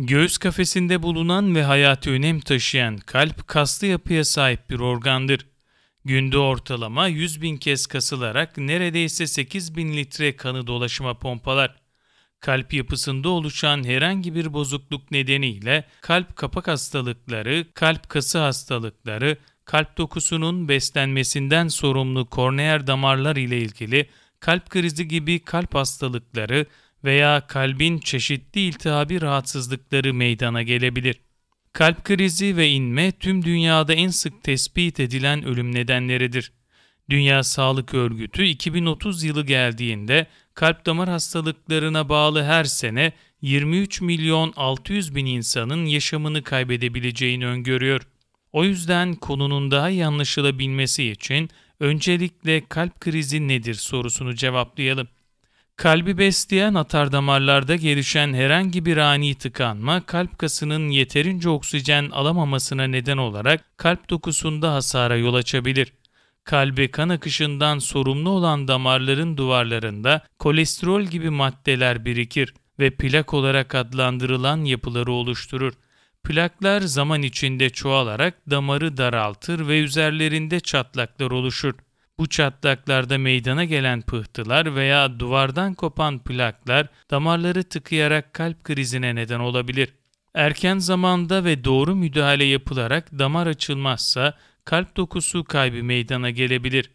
Göğüs kafesinde bulunan ve hayati önem taşıyan kalp kaslı yapıya sahip bir organdır. Günde ortalama 100 bin kez kasılarak neredeyse 8 bin litre kanı dolaşıma pompalar. Kalp yapısında oluşan herhangi bir bozukluk nedeniyle kalp kapak hastalıkları, kalp kası hastalıkları, kalp dokusunun beslenmesinden sorumlu korneer damarlar ile ilgili kalp krizi gibi kalp hastalıkları, veya kalbin çeşitli iltihabi rahatsızlıkları meydana gelebilir. Kalp krizi ve inme tüm dünyada en sık tespit edilen ölüm nedenleridir. Dünya Sağlık Örgütü 2030 yılı geldiğinde kalp damar hastalıklarına bağlı her sene 23 milyon 600 bin insanın yaşamını kaybedebileceğini öngörüyor. O yüzden konunun daha iyi anlaşılabilmesi için öncelikle kalp krizi nedir sorusunu cevaplayalım. Kalbi besleyen atardamarlarda gelişen herhangi bir ani tıkanma, kalp kasının yeterince oksijen alamamasına neden olarak kalp dokusunda hasara yol açabilir. Kalbe kan akışından sorumlu olan damarların duvarlarında kolesterol gibi maddeler birikir ve plak olarak adlandırılan yapıları oluşturur. Plaklar zaman içinde çoğalarak damarı daraltır ve üzerlerinde çatlaklar oluşur. Bu çatlaklarda meydana gelen pıhtılar veya duvardan kopan plaklar damarları tıkayarak kalp krizine neden olabilir. Erken zamanda ve doğru müdahale yapılarak damar açılmazsa kalp dokusu kaybı meydana gelebilir.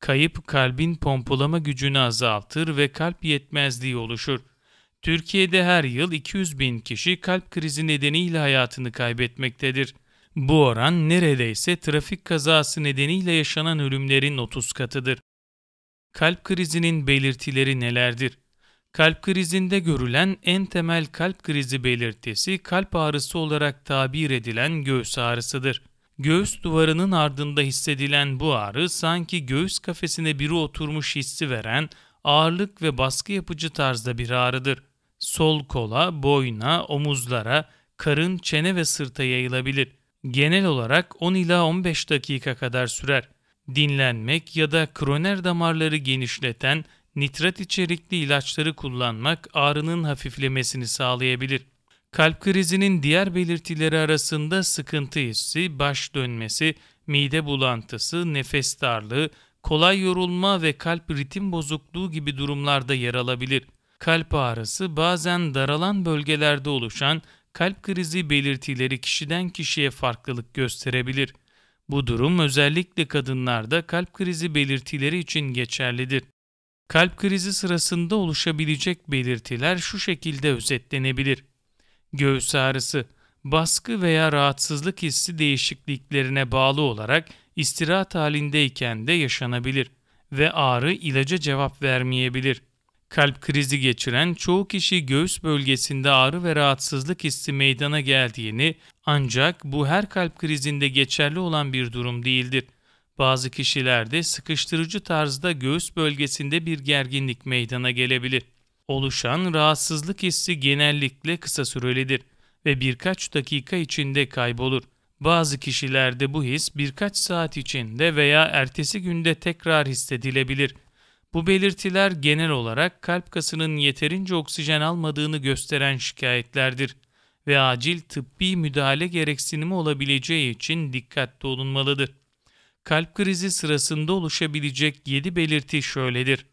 Kayıp kalbin pompalama gücünü azaltır ve kalp yetmezliği oluşur. Türkiye'de her yıl 200 bin kişi kalp krizi nedeniyle hayatını kaybetmektedir. Bu oran neredeyse trafik kazası nedeniyle yaşanan ölümlerin 30 katıdır. Kalp krizinin belirtileri nelerdir? Kalp krizinde görülen en temel kalp krizi belirtisi kalp ağrısı olarak tabir edilen göğüs ağrısıdır. Göğüs duvarının ardında hissedilen bu ağrı sanki göğüs kafesine biri oturmuş hissi veren ağırlık ve baskı yapıcı tarzda bir ağrıdır. Sol kola, boyna, omuzlara, karın, çene ve sırta yayılabilir genel olarak 10 ila 15 dakika kadar sürer. Dinlenmek ya da kroner damarları genişleten nitrat içerikli ilaçları kullanmak ağrının hafiflemesini sağlayabilir. Kalp krizinin diğer belirtileri arasında sıkıntı hissi, baş dönmesi, mide bulantısı, nefes darlığı, kolay yorulma ve kalp ritim bozukluğu gibi durumlarda yer alabilir. Kalp ağrısı bazen daralan bölgelerde oluşan kalp krizi belirtileri kişiden kişiye farklılık gösterebilir. Bu durum özellikle kadınlarda kalp krizi belirtileri için geçerlidir. Kalp krizi sırasında oluşabilecek belirtiler şu şekilde özetlenebilir. Göğüs ağrısı, baskı veya rahatsızlık hissi değişikliklerine bağlı olarak istirahat halindeyken de yaşanabilir ve ağrı ilaca cevap vermeyebilir. Kalp krizi geçiren çoğu kişi göğüs bölgesinde ağrı ve rahatsızlık hissi meydana geldiğini ancak bu her kalp krizinde geçerli olan bir durum değildir. Bazı kişilerde sıkıştırıcı tarzda göğüs bölgesinde bir gerginlik meydana gelebilir. Oluşan rahatsızlık hissi genellikle kısa sürelidir ve birkaç dakika içinde kaybolur. Bazı kişilerde bu his birkaç saat içinde veya ertesi günde tekrar hissedilebilir bu belirtiler genel olarak kalp kasının yeterince oksijen almadığını gösteren şikayetlerdir ve acil tıbbi müdahale gereksinimi olabileceği için dikkatli olunmalıdır. Kalp krizi sırasında oluşabilecek 7 belirti şöyledir.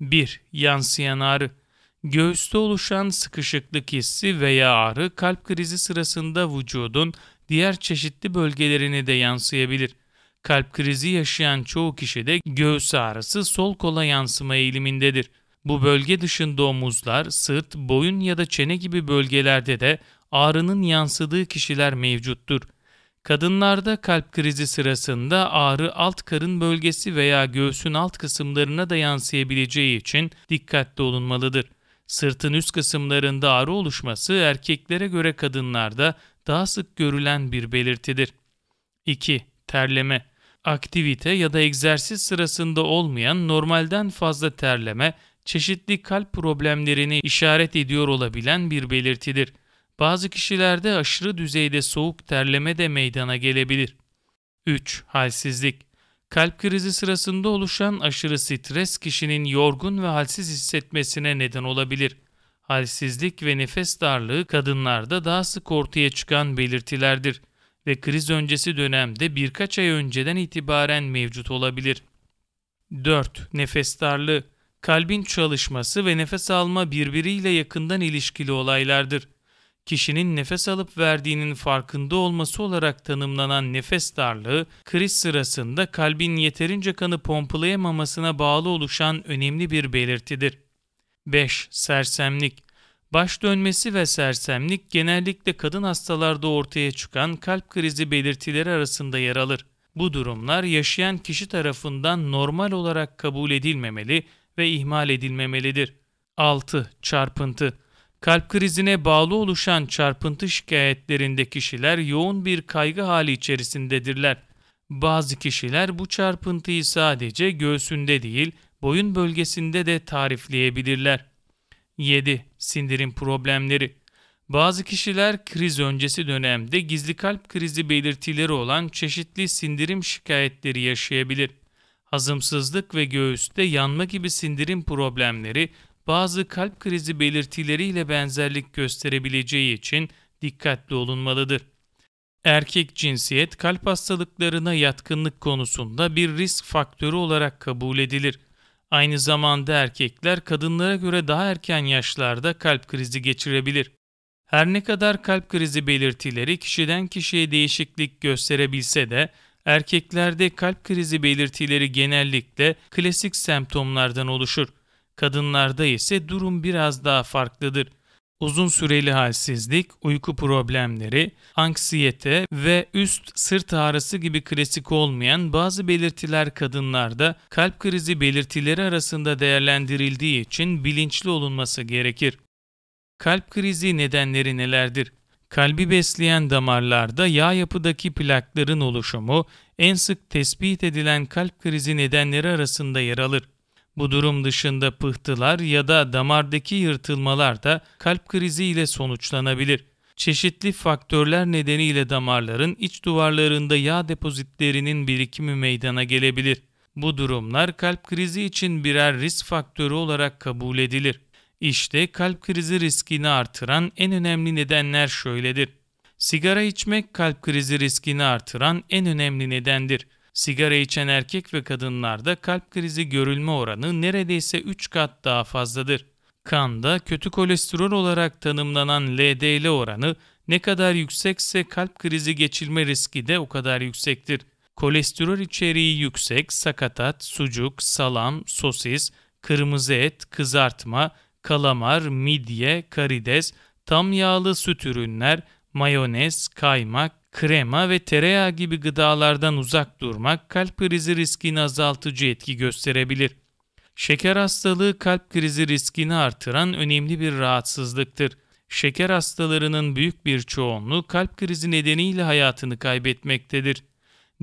1. Yansıyan ağrı Göğüste oluşan sıkışıklık hissi veya ağrı kalp krizi sırasında vücudun diğer çeşitli bölgelerine de yansıyabilir. Kalp krizi yaşayan çoğu kişide göğüs ağrısı sol kola yansıma eğilimindedir. Bu bölge dışında omuzlar, sırt, boyun ya da çene gibi bölgelerde de ağrının yansıdığı kişiler mevcuttur. Kadınlarda kalp krizi sırasında ağrı alt karın bölgesi veya göğsün alt kısımlarına da yansıyabileceği için dikkatli olunmalıdır. Sırtın üst kısımlarında ağrı oluşması erkeklere göre kadınlarda daha sık görülen bir belirtidir. 2. Terleme aktivite ya da egzersiz sırasında olmayan normalden fazla terleme, çeşitli kalp problemlerini işaret ediyor olabilen bir belirtidir. Bazı kişilerde aşırı düzeyde soğuk terleme de meydana gelebilir. 3. Halsizlik Kalp krizi sırasında oluşan aşırı stres kişinin yorgun ve halsiz hissetmesine neden olabilir. Halsizlik ve nefes darlığı kadınlarda daha sık ortaya çıkan belirtilerdir ve kriz öncesi dönemde birkaç ay önceden itibaren mevcut olabilir. 4. Nefes darlığı Kalbin çalışması ve nefes alma birbiriyle yakından ilişkili olaylardır. Kişinin nefes alıp verdiğinin farkında olması olarak tanımlanan nefes darlığı, kriz sırasında kalbin yeterince kanı pompalayamamasına bağlı oluşan önemli bir belirtidir. 5. Sersemlik Baş dönmesi ve sersemlik genellikle kadın hastalarda ortaya çıkan kalp krizi belirtileri arasında yer alır. Bu durumlar yaşayan kişi tarafından normal olarak kabul edilmemeli ve ihmal edilmemelidir. 6. Çarpıntı Kalp krizine bağlı oluşan çarpıntı şikayetlerinde kişiler yoğun bir kaygı hali içerisindedirler. Bazı kişiler bu çarpıntıyı sadece göğsünde değil, boyun bölgesinde de tarifleyebilirler. 7. Sindirim problemleri. Bazı kişiler kriz öncesi dönemde gizli kalp krizi belirtileri olan çeşitli sindirim şikayetleri yaşayabilir. Hazımsızlık ve göğüste yanma gibi sindirim problemleri bazı kalp krizi belirtileriyle benzerlik gösterebileceği için dikkatli olunmalıdır. Erkek cinsiyet kalp hastalıklarına yatkınlık konusunda bir risk faktörü olarak kabul edilir. Aynı zamanda erkekler kadınlara göre daha erken yaşlarda kalp krizi geçirebilir. Her ne kadar kalp krizi belirtileri kişiden kişiye değişiklik gösterebilse de erkeklerde kalp krizi belirtileri genellikle klasik semptomlardan oluşur. Kadınlarda ise durum biraz daha farklıdır uzun süreli halsizlik, uyku problemleri, anksiyete ve üst sırt ağrısı gibi klasik olmayan bazı belirtiler kadınlarda kalp krizi belirtileri arasında değerlendirildiği için bilinçli olunması gerekir. Kalp krizi nedenleri nelerdir? Kalbi besleyen damarlarda yağ yapıdaki plakların oluşumu en sık tespit edilen kalp krizi nedenleri arasında yer alır. Bu durum dışında pıhtılar ya da damardaki yırtılmalar da kalp krizi ile sonuçlanabilir. Çeşitli faktörler nedeniyle damarların iç duvarlarında yağ depozitlerinin birikimi meydana gelebilir. Bu durumlar kalp krizi için birer risk faktörü olarak kabul edilir. İşte kalp krizi riskini artıran en önemli nedenler şöyledir. Sigara içmek kalp krizi riskini artıran en önemli nedendir. Sigara içen erkek ve kadınlarda kalp krizi görülme oranı neredeyse 3 kat daha fazladır. Kanda kötü kolesterol olarak tanımlanan LDL oranı ne kadar yüksekse kalp krizi geçirme riski de o kadar yüksektir. Kolesterol içeriği yüksek sakatat, sucuk, salam, sosis, kırmızı et, kızartma, kalamar, midye, karides, tam yağlı süt ürünler, mayonez, kaymak, krema ve tereyağı gibi gıdalardan uzak durmak kalp krizi riskini azaltıcı etki gösterebilir. Şeker hastalığı kalp krizi riskini artıran önemli bir rahatsızlıktır. Şeker hastalarının büyük bir çoğunluğu kalp krizi nedeniyle hayatını kaybetmektedir.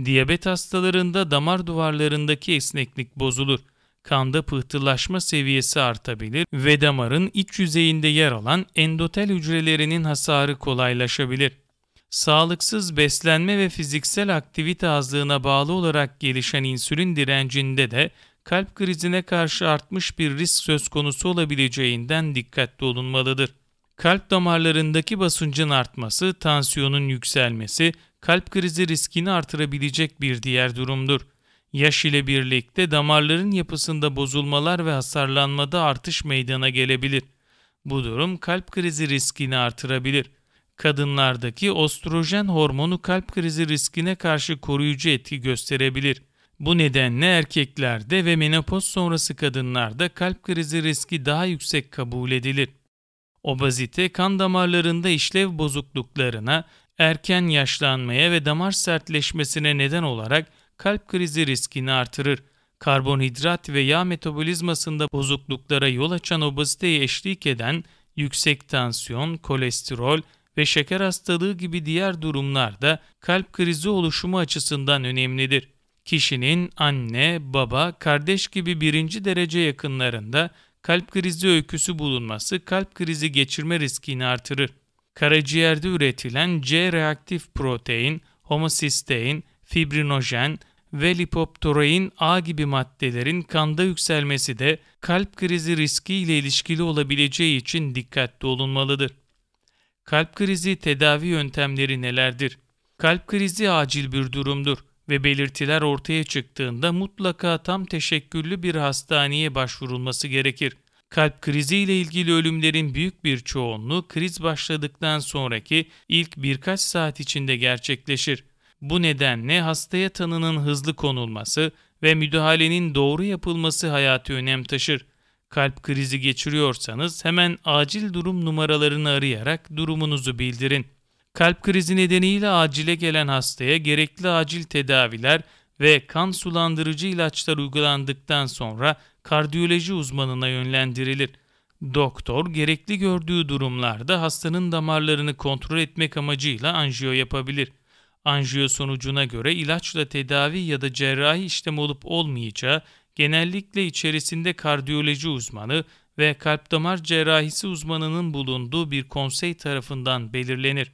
Diyabet hastalarında damar duvarlarındaki esneklik bozulur. Kanda pıhtılaşma seviyesi artabilir ve damarın iç yüzeyinde yer alan endotel hücrelerinin hasarı kolaylaşabilir sağlıksız beslenme ve fiziksel aktivite azlığına bağlı olarak gelişen insülin direncinde de kalp krizine karşı artmış bir risk söz konusu olabileceğinden dikkatli olunmalıdır. Kalp damarlarındaki basıncın artması, tansiyonun yükselmesi, kalp krizi riskini artırabilecek bir diğer durumdur. Yaş ile birlikte damarların yapısında bozulmalar ve hasarlanmada artış meydana gelebilir. Bu durum kalp krizi riskini artırabilir.'' Kadınlardaki ostrojen hormonu kalp krizi riskine karşı koruyucu etki gösterebilir. Bu nedenle erkeklerde ve menopoz sonrası kadınlarda kalp krizi riski daha yüksek kabul edilir. Obazite kan damarlarında işlev bozukluklarına, erken yaşlanmaya ve damar sertleşmesine neden olarak kalp krizi riskini artırır. Karbonhidrat ve yağ metabolizmasında bozukluklara yol açan obeziteye eşlik eden yüksek tansiyon, kolesterol, ve şeker hastalığı gibi diğer durumlarda kalp krizi oluşumu açısından önemlidir. Kişinin anne, baba, kardeş gibi birinci derece yakınlarında kalp krizi öyküsü bulunması kalp krizi geçirme riskini artırır. Karaciğerde üretilen C reaktif protein, homosistein, fibrinojen ve lipoptorein A gibi maddelerin kanda yükselmesi de kalp krizi riski ile ilişkili olabileceği için dikkatli olunmalıdır. Kalp krizi tedavi yöntemleri nelerdir? Kalp krizi acil bir durumdur ve belirtiler ortaya çıktığında mutlaka tam teşekküllü bir hastaneye başvurulması gerekir. Kalp krizi ile ilgili ölümlerin büyük bir çoğunluğu kriz başladıktan sonraki ilk birkaç saat içinde gerçekleşir. Bu nedenle hastaya tanının hızlı konulması ve müdahalenin doğru yapılması hayati önem taşır kalp krizi geçiriyorsanız hemen acil durum numaralarını arayarak durumunuzu bildirin. Kalp krizi nedeniyle acile gelen hastaya gerekli acil tedaviler ve kan sulandırıcı ilaçlar uygulandıktan sonra kardiyoloji uzmanına yönlendirilir. Doktor gerekli gördüğü durumlarda hastanın damarlarını kontrol etmek amacıyla anjiyo yapabilir. Anjiyo sonucuna göre ilaçla tedavi ya da cerrahi işlem olup olmayacağı genellikle içerisinde kardiyoloji uzmanı ve kalp damar cerrahisi uzmanının bulunduğu bir konsey tarafından belirlenir.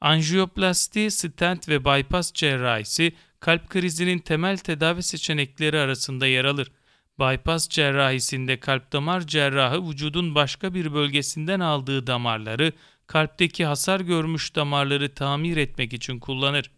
Anjiyoplasti, stent ve bypass cerrahisi kalp krizinin temel tedavi seçenekleri arasında yer alır. Bypass cerrahisinde kalp damar cerrahı vücudun başka bir bölgesinden aldığı damarları, kalpteki hasar görmüş damarları tamir etmek için kullanır.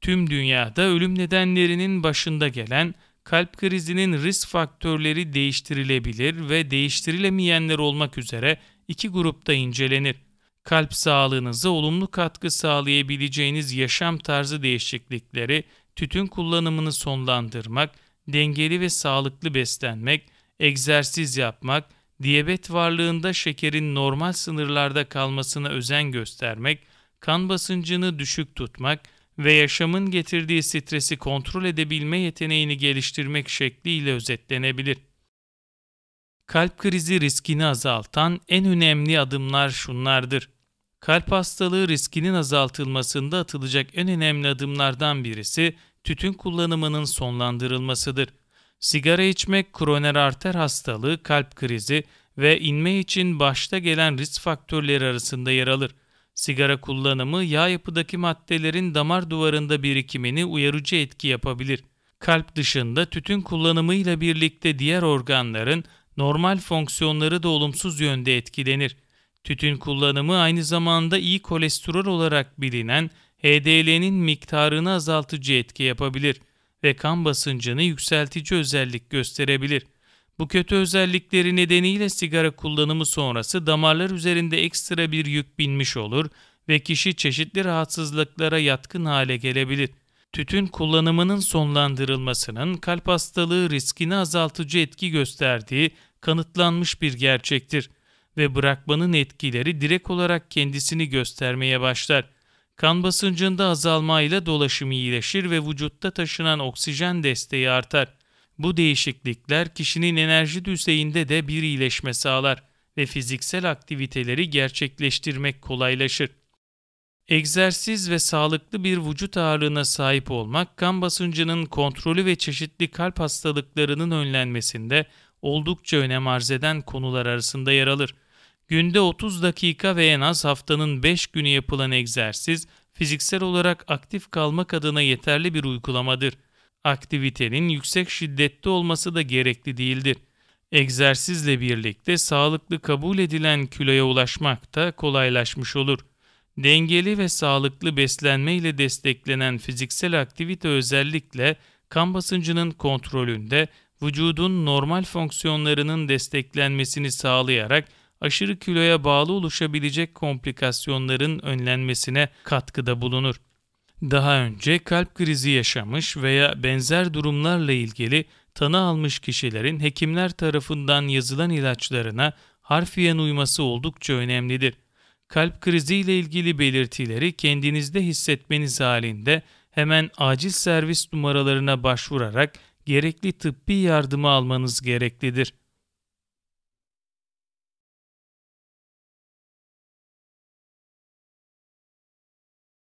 Tüm dünyada ölüm nedenlerinin başında gelen kalp krizinin risk faktörleri değiştirilebilir ve değiştirilemeyenler olmak üzere iki grupta incelenir. Kalp sağlığınıza olumlu katkı sağlayabileceğiniz yaşam tarzı değişiklikleri, tütün kullanımını sonlandırmak, dengeli ve sağlıklı beslenmek, egzersiz yapmak, diyabet varlığında şekerin normal sınırlarda kalmasına özen göstermek, kan basıncını düşük tutmak, ve yaşamın getirdiği stresi kontrol edebilme yeteneğini geliştirmek şekliyle özetlenebilir. Kalp krizi riskini azaltan en önemli adımlar şunlardır. Kalp hastalığı riskinin azaltılmasında atılacak en önemli adımlardan birisi tütün kullanımının sonlandırılmasıdır. Sigara içmek kroner arter hastalığı, kalp krizi ve inme için başta gelen risk faktörleri arasında yer alır. Sigara kullanımı yağ yapıdaki maddelerin damar duvarında birikimini uyarıcı etki yapabilir. Kalp dışında tütün kullanımıyla birlikte diğer organların normal fonksiyonları da olumsuz yönde etkilenir. Tütün kullanımı aynı zamanda iyi kolesterol olarak bilinen HDL'nin miktarını azaltıcı etki yapabilir ve kan basıncını yükseltici özellik gösterebilir. Bu kötü özellikleri nedeniyle sigara kullanımı sonrası damarlar üzerinde ekstra bir yük binmiş olur ve kişi çeşitli rahatsızlıklara yatkın hale gelebilir. Tütün kullanımının sonlandırılmasının kalp hastalığı riskini azaltıcı etki gösterdiği kanıtlanmış bir gerçektir ve bırakmanın etkileri direkt olarak kendisini göstermeye başlar. Kan basıncında azalmayla dolaşım iyileşir ve vücutta taşınan oksijen desteği artar. Bu değişiklikler kişinin enerji düzeyinde de bir iyileşme sağlar ve fiziksel aktiviteleri gerçekleştirmek kolaylaşır. Egzersiz ve sağlıklı bir vücut ağırlığına sahip olmak, kan basıncının kontrolü ve çeşitli kalp hastalıklarının önlenmesinde oldukça önem arz eden konular arasında yer alır. Günde 30 dakika ve en az haftanın 5 günü yapılan egzersiz, fiziksel olarak aktif kalmak adına yeterli bir uygulamadır aktivitenin yüksek şiddette olması da gerekli değildir. Egzersizle birlikte sağlıklı kabul edilen kiloya ulaşmak da kolaylaşmış olur. Dengeli ve sağlıklı beslenme ile desteklenen fiziksel aktivite özellikle kan basıncının kontrolünde vücudun normal fonksiyonlarının desteklenmesini sağlayarak aşırı kiloya bağlı oluşabilecek komplikasyonların önlenmesine katkıda bulunur. Daha önce kalp krizi yaşamış veya benzer durumlarla ilgili tanı almış kişilerin hekimler tarafından yazılan ilaçlarına harfiyen uyması oldukça önemlidir. Kalp krizi ile ilgili belirtileri kendinizde hissetmeniz halinde hemen acil servis numaralarına başvurarak gerekli tıbbi yardımı almanız gereklidir.